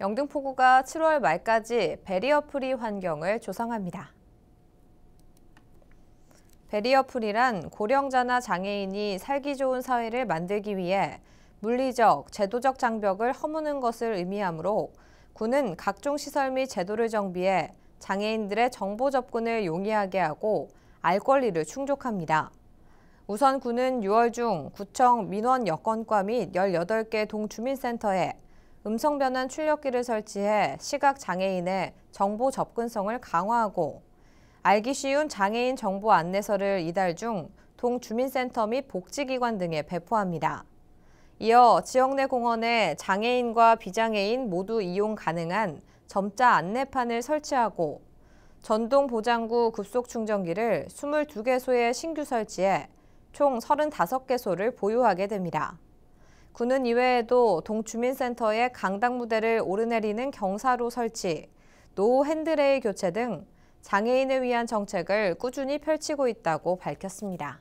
영등포구가 7월 말까지 배리어프리 환경을 조성합니다. 베리어풀이란 고령자나 장애인이 살기 좋은 사회를 만들기 위해 물리적, 제도적 장벽을 허무는 것을 의미하므로 군은 각종 시설 및 제도를 정비해 장애인들의 정보 접근을 용이하게 하고 알 권리를 충족합니다. 우선 군은 6월 중 구청 민원 여건과 및 18개 동주민센터에 음성 변환 출력기를 설치해 시각 장애인의 정보 접근성을 강화하고 알기 쉬운 장애인 정보 안내서를 이달 중 동주민센터 및 복지기관 등에 배포합니다. 이어 지역 내 공원에 장애인과 비장애인 모두 이용 가능한 점자 안내판을 설치하고 전동 보장구 급속 충전기를 22개소에 신규 설치해 총 35개소를 보유하게 됩니다. 군은 이외에도 동주민센터에 강당 무대를 오르내리는 경사로 설치, 노후 핸드레일 교체 등 장애인을 위한 정책을 꾸준히 펼치고 있다고 밝혔습니다.